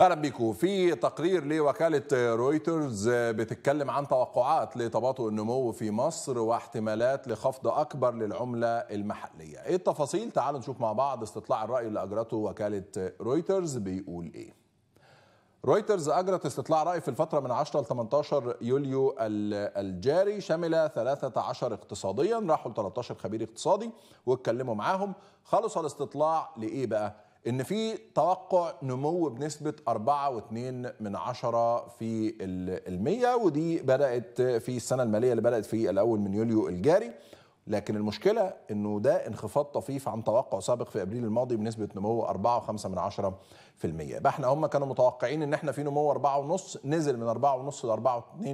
اهلا بيكم في تقرير لوكاله رويترز بتتكلم عن توقعات لتباطؤ النمو في مصر واحتمالات لخفض اكبر للعمله المحليه ايه التفاصيل تعالوا نشوف مع بعض استطلاع الراي اللي اجرته وكاله رويترز بيقول ايه رويترز أجرت استطلاع رأي في الفترة من 10 ل 18 يوليو الجاري شمل 13 اقتصاديا راحوا ل 13 خبير اقتصادي واتكلموا معاهم خلص الاستطلاع لإيه بقى؟ ان في توقع نمو بنسبه 4.2 في المية ودي بدات في السنه الماليه اللي بدات في الاول من يوليو الجاري لكن المشكله انه ده انخفاض طفيف عن توقع سابق في ابريل الماضي بنسبه نمو 4.5 في المية احنا هم كانوا متوقعين ان احنا في نمو 4.5 نزل من 4.5 ل 4.2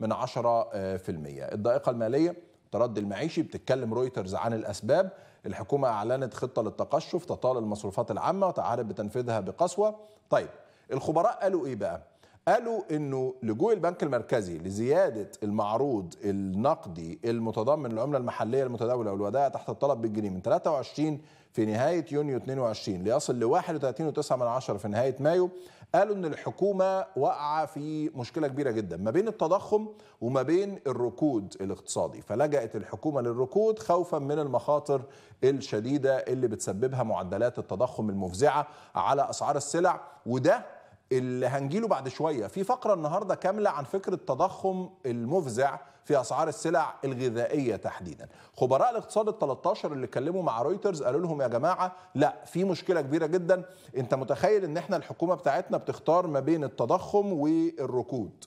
من عشرة آه، في المية الضائقه الماليه التردي المعيشي بتتكلم رويترز عن الأسباب الحكومة أعلنت خطة للتقشف تطال المصروفات العامة وتعارف بتنفيذها بقسوة طيب الخبراء قالوا إيه بقى قالوا انه لجوء البنك المركزي لزياده المعروض النقدي المتضمن للعمله المحليه المتداوله والودائع تحت الطلب بالجنيه من 23 في نهايه يونيو 22 ليصل ل 31.9 في نهايه مايو قالوا ان الحكومه واقعه في مشكله كبيره جدا ما بين التضخم وما بين الركود الاقتصادي فلجأت الحكومه للركود خوفا من المخاطر الشديده اللي بتسببها معدلات التضخم المفزعه على اسعار السلع وده اللي هنجيله بعد شويه في فقره النهارده كامله عن فكره التضخم المفزع في اسعار السلع الغذائيه تحديدا خبراء الاقتصاد ال13 اللي اتكلموا مع رويترز قالوا لهم يا جماعه لا في مشكله كبيره جدا انت متخيل ان احنا الحكومه بتاعتنا بتختار ما بين التضخم والركود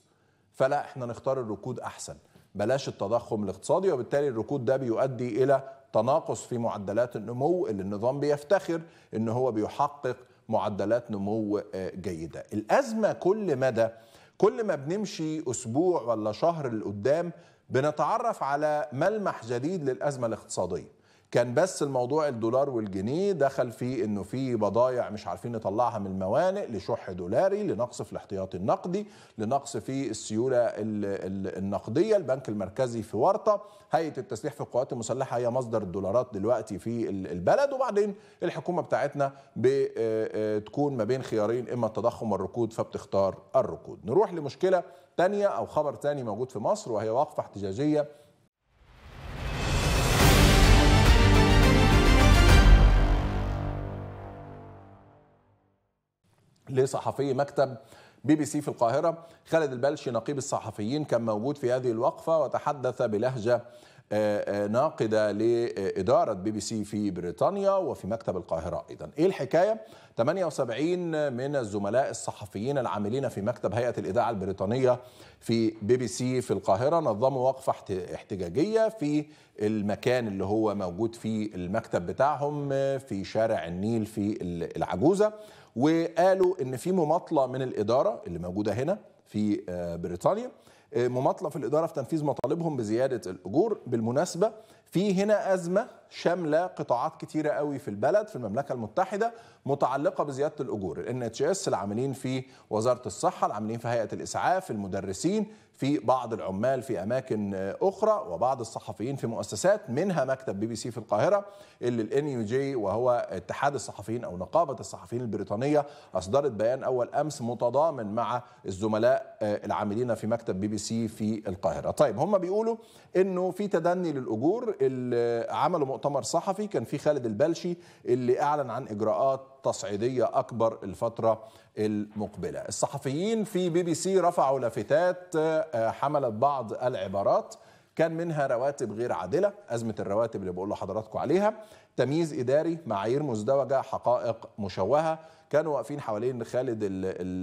فلا احنا نختار الركود احسن بلاش التضخم الاقتصادي وبالتالي الركود ده بيؤدي الى تناقص في معدلات النمو اللي النظام بيفتخر ان هو بيحقق معدلات نمو آه، جيدة الأزمة كل مدى كل ما بنمشي أسبوع ولا شهر لقدام بنتعرف على ملمح جديد للأزمة الاقتصادية كان بس الموضوع الدولار والجنيه دخل في انه في بضايع مش عارفين نطلعها من الموانئ لشح دولاري لنقص في الاحتياطي النقدي لنقص في السيوله النقديه البنك المركزي في ورطه هيئه التسليح في القوات المسلحه هي مصدر الدولارات دلوقتي في البلد وبعدين الحكومه بتاعتنا بتكون آه، آه، ما بين خيارين اما التضخم والركود فبتختار الركود نروح لمشكله تانية او خبر تاني موجود في مصر وهي وقفه احتجاجيه لصحفي مكتب بي بي سي في القاهرة خالد البلشي نقيب الصحفيين كان موجود في هذه الوقفة وتحدث بلهجة آه، آه، ناقدة لإدارة بي بي سي في بريطانيا وفي مكتب القاهرة أيضا إيه الحكاية؟ 78 من الزملاء الصحفيين العاملين في مكتب هيئة الإذاعة البريطانية في بي بي سي في القاهرة نظموا وقفة احتجاجية في المكان اللي هو موجود في المكتب بتاعهم آه، في شارع النيل في العجوزة وقالوا إن في مماطلة من الإدارة اللي موجودة هنا في بريطانيا مماطله في الاداره في تنفيذ مطالبهم بزياده الاجور بالمناسبه في هنا ازمه شامله قطاعات كتيره قوي في البلد في المملكه المتحده متعلقه بزياده الاجور الان اتش اس العاملين في وزاره الصحه العاملين في هيئه الاسعاف المدرسين في بعض العمال في اماكن آه، اخرى وبعض الصحفيين في مؤسسات منها مكتب بي بي سي في القاهره اللي الان يو جي وهو اتحاد الصحفيين او نقابه الصحفيين البريطانيه اصدرت بيان اول امس متضامن مع الزملاء آه، العاملين في مكتب بي بي سي في القاهره. طيب هم بيقولوا انه في تدني للاجور اللي آه، عملوا مؤتمر صحفي كان في خالد البلشي اللي أعلن عن إجراءات تصعيدية أكبر الفترة المقبلة الصحفيين في بي بي سي رفعوا لافتات آه، حملت بعض العبارات كان منها رواتب غير عادلة أزمة الرواتب اللي بقول لحضراتكم عليها تمييز إداري معايير مزدوجة حقائق مشوهة كانوا واقفين حوالين خالد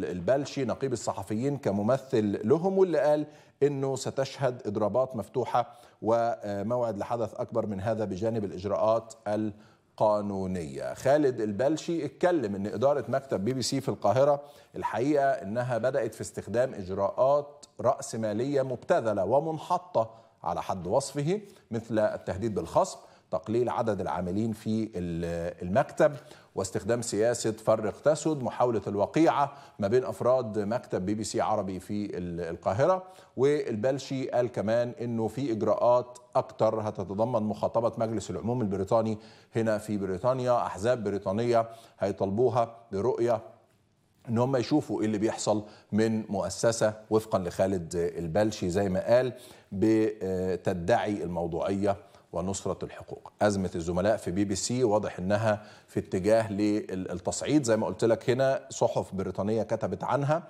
البلشي نقيب الصحفيين كممثل لهم واللي قال انه ستشهد اضرابات مفتوحه وموعد لحدث اكبر من هذا بجانب الاجراءات القانونيه. خالد البلشي اتكلم ان اداره مكتب بي بي سي في القاهره الحقيقه انها بدات في استخدام اجراءات راسماليه مبتذله ومنحطه على حد وصفه مثل التهديد بالخصم تقليل عدد العاملين في المكتب واستخدام سياسة فرق تسد محاولة الوقيعة ما بين أفراد مكتب بي بي سي عربي في القاهرة والبلشي قال كمان أنه في إجراءات أكتر هتتضمن مخاطبة مجلس العموم البريطاني هنا في بريطانيا أحزاب بريطانية هيطالبوها برؤية ان هم يشوفوا ايه اللي بيحصل من مؤسسه وفقا لخالد البلشي زي ما قال بتدعي الموضوعيه ونصرة الحقوق أزمة الزملاء في بي بي سي واضح أنها في اتجاه للتصعيد زي ما قلت لك هنا صحف بريطانية كتبت عنها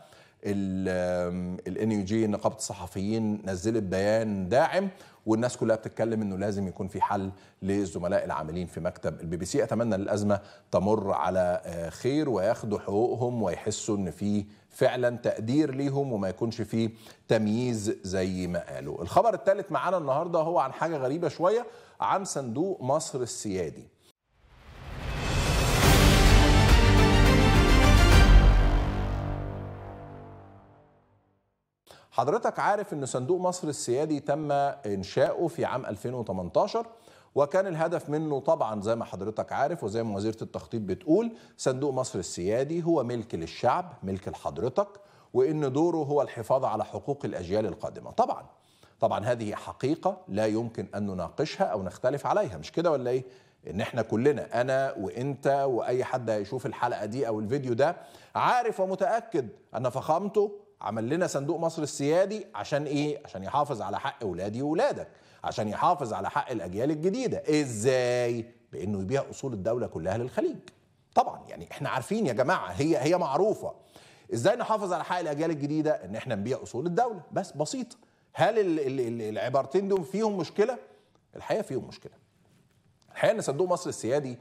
الان يو جي نقابه الصحفيين نزلت بيان داعم والناس كلها بتتكلم انه لازم يكون في حل للزملاء العاملين في مكتب البي بي سي اتمنى الازمه تمر على آه، خير وياخدوا حقوقهم ويحسوا ان في فعلا تقدير ليهم وما يكونش في تمييز زي ما قالوا الخبر الثالث معانا النهارده هو عن حاجه غريبه شويه عن صندوق مصر السيادي حضرتك عارف ان صندوق مصر السيادي تم انشاؤه في عام 2018 وكان الهدف منه طبعا زي ما حضرتك عارف وزي ما وزيره التخطيط بتقول صندوق مصر السيادي هو ملك للشعب ملك لحضرتك وان دوره هو الحفاظ على حقوق الاجيال القادمه طبعا طبعا هذه حقيقه لا يمكن ان نناقشها او نختلف عليها مش كده ولا ايه ان احنا كلنا انا وانت واي حد هيشوف الحلقه دي او الفيديو ده عارف ومتاكد ان فخامته عمل لنا صندوق مصر السيادي عشان ايه عشان يحافظ على حق اولادي واولادك عشان يحافظ على حق الاجيال الجديده ازاي بانه يبيع اصول الدوله كلها للخليج طبعا يعني احنا عارفين يا جماعه هي هي معروفه ازاي نحافظ على حق الاجيال الجديده ان احنا نبيع اصول الدوله بس بسيطه هل العبارتين دول فيهم مشكله الحقيقه فيهم مشكله الحقيقه ان صندوق مصر السيادي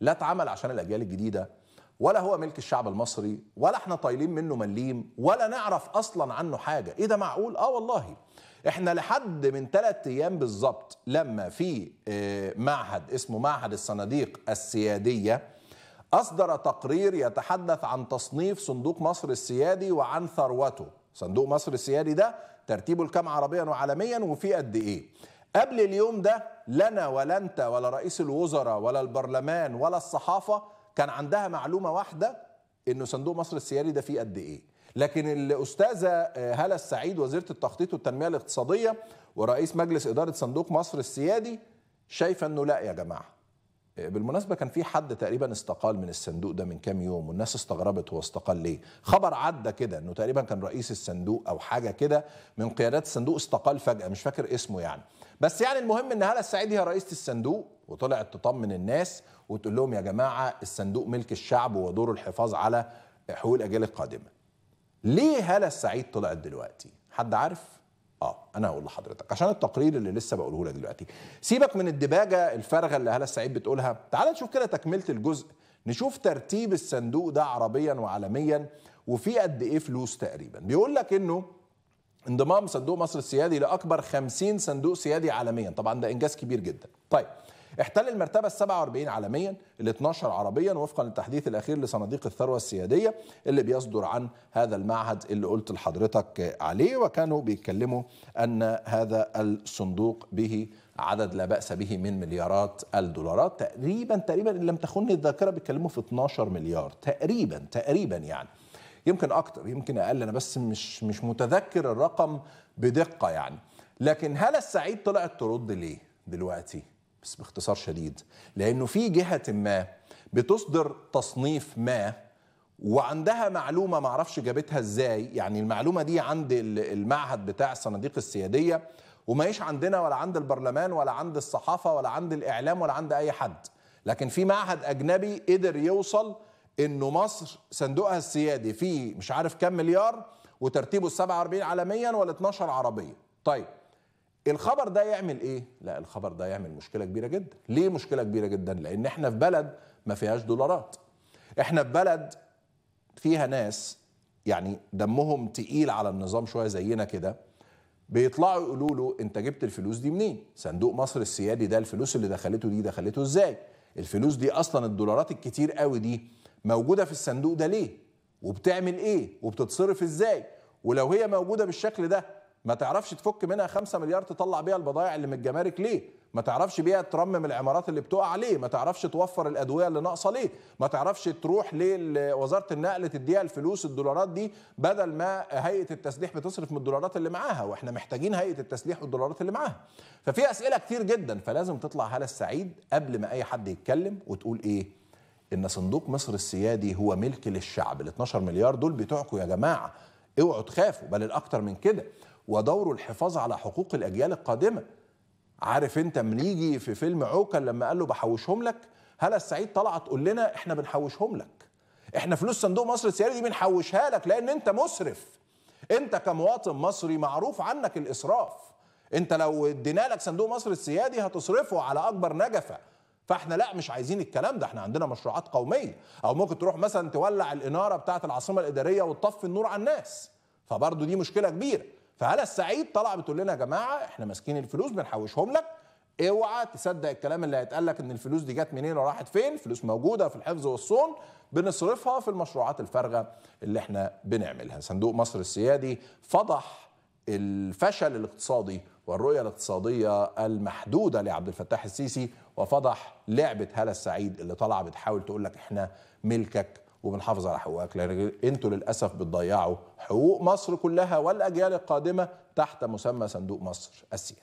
لا اتعمل عشان الاجيال الجديده ولا هو ملك الشعب المصري ولا احنا طايلين منه مليم ولا نعرف اصلا عنه حاجه ايه ده معقول اه والله احنا لحد من ثلاث ايام بالظبط لما في آه، معهد اسمه معهد الصناديق السياديه اصدر تقرير يتحدث عن تصنيف صندوق مصر السيادي وعن ثروته صندوق مصر السيادي ده ترتيبه الكام عربيا وعالميا وفي قد ايه قبل اليوم ده لنا ولا انت ولا رئيس الوزراء ولا البرلمان ولا الصحافه كان عندها معلومه واحده انه صندوق مصر السيادي ده فيه قد ايه لكن الاستاذه آه، هلا السعيد وزيره التخطيط والتنميه الاقتصاديه ورئيس مجلس اداره صندوق مصر السيادي شايفه انه لا يا جماعه بالمناسبه كان في حد تقريبا استقال من الصندوق ده من كام يوم والناس استغربت هو استقال ليه خبر عدى كده انه تقريبا كان رئيس الصندوق او حاجه كده من قيادات الصندوق استقال فجاه مش فاكر اسمه يعني بس يعني المهم ان هاله السعيد هي رئيسه الصندوق وطلعت تطمن الناس وتقول لهم يا جماعه الصندوق ملك الشعب ودوره الحفاظ على حقوق الاجيال القادمه ليه هاله السعيد طلعت دلوقتي حد عارف اه انا هقول لحضرتك عشان التقرير اللي لسه بقوله لك دلوقتي سيبك من الدباجه الفارغه اللي هلا سعيد بتقولها تعال نشوف كده تكمله الجزء نشوف ترتيب الصندوق ده عربيا وعالميا وفي قد ايه فلوس تقريبا بيقول لك انه انضمام صندوق مصر السيادي لاكبر 50 صندوق سيادي عالميا طبعا ده انجاز كبير جدا طيب احتل المرتبة ال 47 عالميا ال 12 عربيا وفقا للتحديث الأخير لصناديق الثروة السيادية اللي بيصدر عن هذا المعهد اللي قلت لحضرتك عليه وكانوا بيتكلموا أن هذا الصندوق به عدد لا بأس به من مليارات الدولارات تقريبا تقريبا إن لم تخني الذاكرة بيتكلموا في 12 مليار تقريبا تقريبا يعني يمكن أكتر يمكن أقل أنا بس مش مش متذكر الرقم بدقة يعني لكن هلا السعيد طلعت ترد ليه دلوقتي بس باختصار شديد لانه في جهه ما بتصدر تصنيف ما وعندها معلومه معرفش جابتها ازاي يعني المعلومه دي عند المعهد بتاع الصناديق السياديه وما ومايش عندنا ولا عند البرلمان ولا عند الصحافه ولا عند الاعلام ولا عند اي حد لكن في معهد اجنبي قدر يوصل انه مصر صندوقها السيادي فيه مش عارف كام مليار وترتيبه ال 47 عالميا وال 12 عربيه طيب الخبر ده يعمل ايه؟ لا الخبر ده يعمل مشكله كبيره جدا، ليه مشكله كبيره جدا؟ لان احنا في بلد ما فيهاش دولارات. احنا في بلد فيها ناس يعني دمهم تقيل على النظام شويه زينا كده بيطلعوا يقولوا له انت جبت الفلوس دي منين؟ صندوق مصر السيادي ده الفلوس اللي دخلته دي دخلته ازاي؟ الفلوس دي اصلا الدولارات الكتير قوي دي موجوده في الصندوق ده ليه؟ وبتعمل ايه؟ وبتتصرف ازاي؟ ولو هي موجوده بالشكل ده ما تعرفش تفك منها 5 مليار تطلع بيها البضائع اللي من الجمارك ليه ما تعرفش بيها ترمم العمارات اللي بتقع ليه ما تعرفش توفر الادويه اللي ناقصه ليه ما تعرفش تروح لوزاره النقل تديها الفلوس الدولارات دي بدل ما هيئه التسليح بتصرف من الدولارات اللي معاها واحنا محتاجين هيئه التسليح والدولارات اللي معاها ففي اسئله كتير جدا فلازم تطلع هلا السعيد قبل ما اي حد يتكلم وتقول ايه ان صندوق مصر السيادي هو ملك للشعب ال 12 مليار دول بتوعكم يا جماعه اوعوا تخافوا بل الاكتر من كده ودوره الحفاظ على حقوق الاجيال القادمه عارف انت من يجي في فيلم عوكل لما قال له بحوشهم لك هلا السعيد طالعه تقول لنا احنا بنحوشهم لك احنا فلوس صندوق مصر السيادي دي بنحوشها لك لان انت مسرف انت كمواطن مصري معروف عنك الاسراف انت لو ادينا لك صندوق مصر السيادي هتصرفه على اكبر نجفه فاحنا لا مش عايزين الكلام ده احنا عندنا مشروعات قوميه او ممكن تروح مثلا تولع الاناره بتاعه العاصمه الاداريه وتطفي النور على الناس فبرضه دي مشكله كبيره فهلا السعيد طلع بتقول لنا يا جماعه احنا ماسكين الفلوس بنحوشهم لك اوعى تصدق الكلام اللي هيتقال لك ان الفلوس دي جت منين وراحت فين فلوس موجوده في الحفظ والصون بنصرفها في المشروعات الفارغه اللي احنا بنعملها صندوق مصر السيادي فضح الفشل الاقتصادي والرؤية الاقتصادية المحدودة لعبد الفتاح السيسي وفضح لعبة هالة السعيد اللي طالعة بتحاول تقول لك احنا ملكك وبنحافظ على حقوقك لان انتوا للاسف بتضيعوا حقوق مصر كلها والاجيال القادمه تحت مسمى صندوق مصر السيادي